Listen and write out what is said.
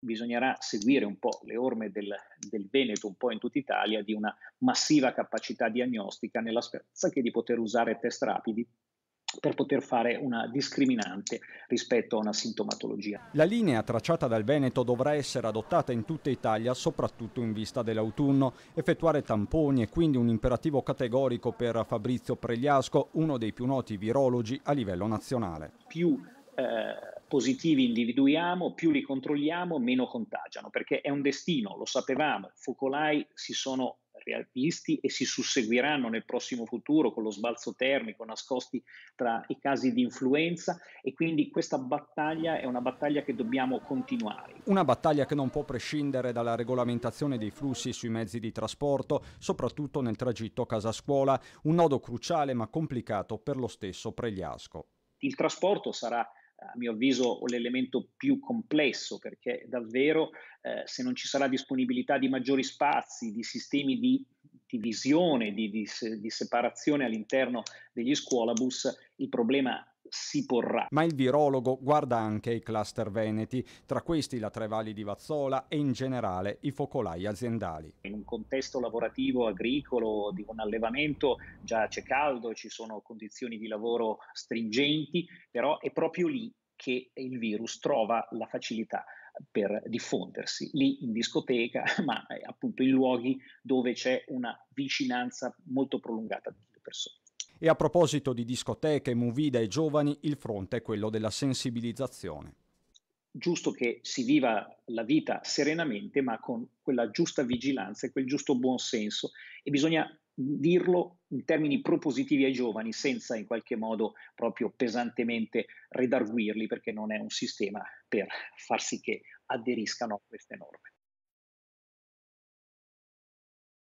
bisognerà seguire un po' le orme del, del, Veneto, un po' in tutta Italia, di una massiva capacità diagnostica nella speranza che di poter usare test rapidi per poter fare una discriminante rispetto a una sintomatologia. La linea tracciata dal Veneto dovrà essere adottata in tutta Italia, soprattutto in vista dell'autunno. Effettuare tamponi è quindi un imperativo categorico per Fabrizio Pregliasco, uno dei più noti virologi a livello nazionale. Più eh, positivi individuiamo, più li controlliamo, meno contagiano, perché è un destino, lo sapevamo, focolai si sono realisti e si susseguiranno nel prossimo futuro con lo sbalzo termico nascosti tra i casi di influenza e quindi questa battaglia è una battaglia che dobbiamo continuare. Una battaglia che non può prescindere dalla regolamentazione dei flussi sui mezzi di trasporto, soprattutto nel tragitto casa-scuola, un nodo cruciale ma complicato per lo stesso Pregliasco. Il trasporto sarà a mio avviso l'elemento più complesso perché davvero eh, se non ci sarà disponibilità di maggiori spazi, di sistemi di divisione, di, di, di separazione all'interno degli scuolabus, il problema si porrà. Ma il virologo guarda anche i cluster veneti, tra questi la Tre di Vazzola e in generale i focolai aziendali. In un contesto lavorativo, agricolo, di un allevamento già c'è caldo, ci sono condizioni di lavoro stringenti, però è proprio lì che il virus trova la facilità per diffondersi, lì in discoteca, ma eh, appunto in luoghi dove c'è una vicinanza molto prolungata delle persone. E a proposito di discoteche, movida e giovani, il fronte è quello della sensibilizzazione. Giusto che si viva la vita serenamente, ma con quella giusta vigilanza e quel giusto buonsenso. E bisogna dirlo in termini propositivi ai giovani, senza in qualche modo proprio pesantemente redarguirli, perché non è un sistema per far sì che aderiscano a queste norme.